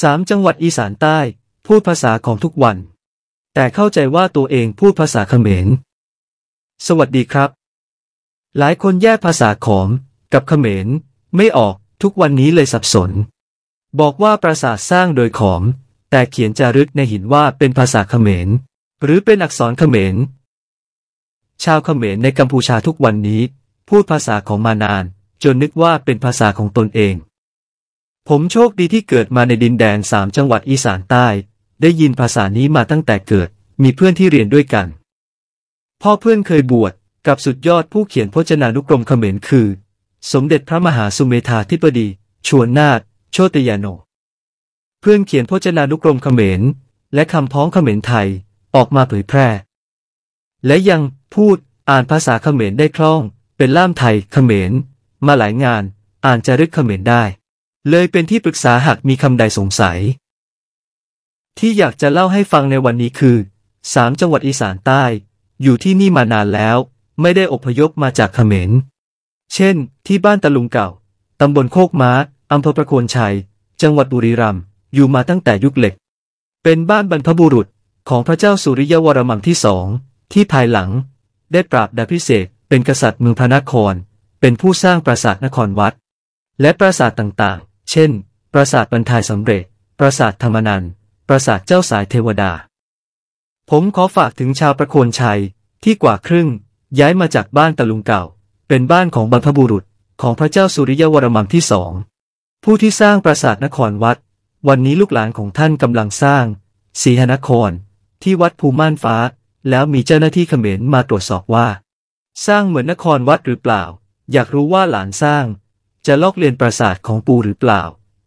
สามจังหวัดอีสานใต้พูดภาษาของทุกวัน แต่เข้าใจว่าตัวเองพูดภาษาเขมร สวัสดีครับ หลายคนแยกภาษาขอมกับเขมร ไม่ออกทุกวันนี้เลยสับสน บอกว่าปราสาทสร้างโดยขอม แต่เขียนจารึกในหินว่าเป็นภาษาเขมร หรือเป็นอักษรเขมรชาวเขมรในกัมพูชาทุกวันนี้ พูดภาษาของมานานจนนึกว่าเป็นภาษาของตนเองผมโชคดีที่เกิดมาในดินแดนสามจังหวัดอีสานใต้ ได้ยินภาษานี้มาตั้งแต่เกิดมีเพื่อนที่เรียนด้วยกัน พ่อเพื่อนเคยบวชกับสุดยอดผู้เขียนพจนานุกรมเขมรคือ สมเด็จพระมหาสุเมธาธิบดีชวนนาฏโชติยาโนเพื่อนเขียนพจนานุกรมเขมรและคำพ้องเขมรไทย ออกมาเผยแพร่ และยังพูดอ่านภาษาเขมรได้คล่อง เป็นล่ามไทยเขมร มาหลายงานอ่านจารึกเขมรได้เลยเป็นที่ปรึกษาหากมีคำใดสงสัย ที่อยากจะเล่าให้ฟังในวันนี้คือสามจังหวัดอีสานใต้ อยู่ที่นี่มานานแล้ว ไม่ได้อพยพมาจากเขมรเช่น ที่บ้านตะลุงเก่าตำบลโคกม้าอำเภอประโคนชัย จังหวัดบุรีรัมย์อยู่มาตั้งแต่ยุคเหล็ก เป็นบ้านบรรพบุรุษของพระเจ้าสุริยวรมังที่สอง ที่ภายหลัง ได้ปราบดาพิเศษ เป็นกษัตริย์เมืองพระนคร เป็นผู้สร้างปราสาทนครวัด และปราสาทต่างเช่น ปราสาทบรรทายสำเร็จ ปราสาทธรรมนัน ปราสาทเจ้าสายเทวดา ผมขอฝากถึงชาวประโคนชัยที่กว่าครึ่ง ย้ายมาจากบ้านตะลุงเก่า เป็นบ้านของบรรพบุรุษของพระเจ้าสุริยวรมันที่สองผู้ที่สร้างปราสาทนครวัด วันนี้ลูกหลานของท่านกำลังสร้างรีหนคร ที่วัดภูม่านฟ้า แล้วมีเจ้าหน้าที่เขมรมาตรวจสอบว่า สร้างเหมือนนครวัดหรือเปล่า อยากรู้ว่าหลานสร้างจะลอกเลียนปราสาทของปูหรือเปล่า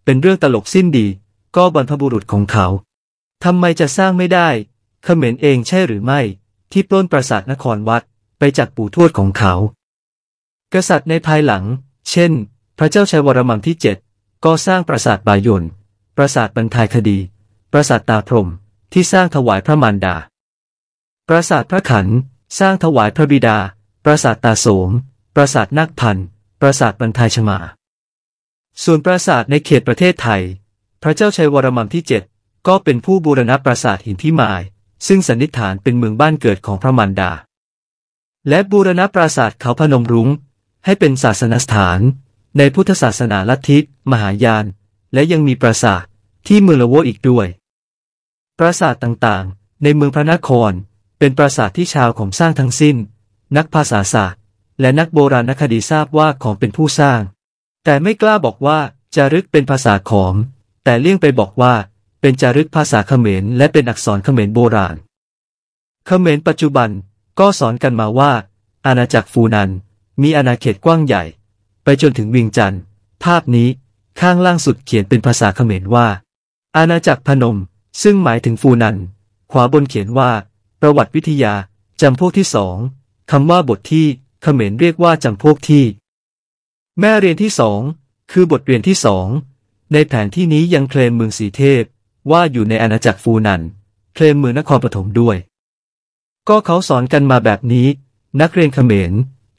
เป็นเรื่องตลกสิ้นดี ก็บรรพบุรุษของเขาทำไมจะสร้างไม่ได้ เขมรเองใช่หรือไม่ ที่ปล้นปราสาทนครวัดไปจากปู่ทวดของเขา กษัตริย์ในภายหลัง เช่น พระเจ้าชัยวรมันที่เจ็ดก็สร้างปราสาทบายนปราสาทบรรทายคดี ปราสาทตาพรมที่สร้างถวายพระมารดา ปราสาทพระขันสร้างถวายพระบิดา ปราสาทตาโสม ปราสาทนักพันธปราสาทบรรทายชมา ส่วนปราสาทในเขตประเทศไทย พระเจ้าชัยวรมันที่ 7 ก็เป็นผู้บูรณะปราสาทหินพิมาย ซึ่งสันนิษฐานเป็นเมืองบ้านเกิดของพระมันดา และบูรณะปราสาทเขาพนมรุง้ง ให้เป็นศาสนสถาน ในพุทธศาสนาลัทธิมหายาน และยังมีปราสาทที่เมืองละโวอีกด้วย ปราสาทต่างๆ ในเมืองพระนครเป็นปราสาทที่ชาวของสร้างทั้งสิ้น นักภาษาศาสตร์และนักโบราณคดีทราบว่าของเป็นผู้สร้าง แต่ไม่กล้าบอกว่า จารึกเป็นภาษาของแต่เลี่ยงไปบอกว่าเป็นจารึกภาษาเขมรและเป็นอักษรเขมรโบราณ เขมรปัจจุบัน ก็สอนกันมาว่า อาณาจักรฟูนัน มีอาณาเขตกว้างใหญ่ ไปจนถึงวิงจันทร์ ภาพนี้ข้างล่างสุดเขียนเป็นภาษาเขมรว่า อาณาจักรพนม ซึ่งหมายถึงฟูนัน ขวาบนเขียนว่า ประวัติวิทยาจำพวกที่สองคำว่าบทที่เขมรเรียกว่าจังพวกที่ แม่เรียนที่สองคือบทเรียนที่สองในแผนที่นี้ยังเคลมเมืองสีเทพว่าอยู่ในอาณาจักรฟูนันเคลมเมืองนครปฐมด้วย ก็เขาสอนกันมาแบบนี้ นักเรียนเขมร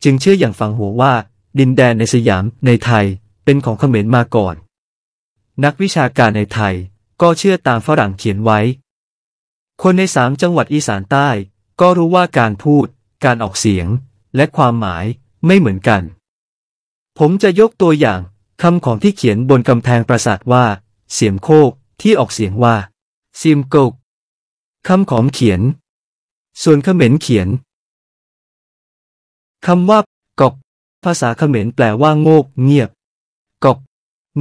จึงเชื่ออย่างฝังหัวว่าดินแดนในสยามในไทยเป็นของเขมรมาก่อน นักวิชาการในไทยก็เชื่อตามฝรั่งเขียนไว้ คนในสามจังหวัดอีสานใต้ก็รู้ว่าการพูด การออกเสียงและความหมายไม่เหมือนกัน ผมจะยกตัวอย่างคำของที่เขียนบนกำแพงปราสาทว่า เสียมโคก ที่ออกเสียงว่าเสียมโกกคำของเขียน ส่วนเขมรเขียนคำว่ากอกภาษาเขมรแปลว่าโงกเงียบกอก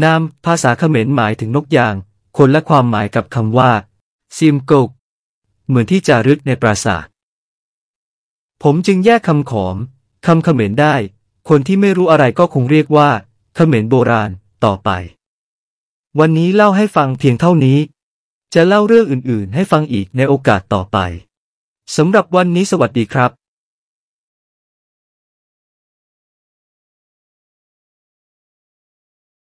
นามภาษาเขมรหมายถึงนกยาง คนและความหมายกับคำว่าเสียมโกกเหมือนที่จารึกในปราสาทผมจึงแยกคำขอมคำเขมรได้ คนที่ไม่รู้อะไรก็คงเรียกว่าเขมรโบราณต่อไป วันนี้เล่าให้ฟังเพียงเท่านี้ จะเล่าเรื่องอื่นๆให้ฟังอีกในโอกาสต่อไป สำหรับวันนี้สวัสดีครับ